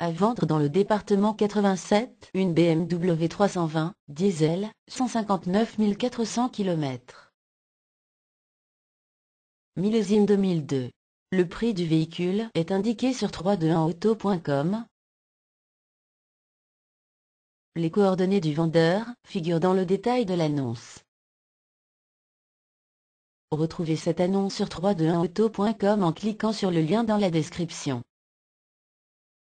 À vendre dans le département 87, une BMW 320, diesel, 159 400 km. Millésime 2002. Le prix du véhicule est indiqué sur 321auto.com. Les coordonnées du vendeur figurent dans le détail de l'annonce. Retrouvez cette annonce sur 321auto.com en cliquant sur le lien dans la description.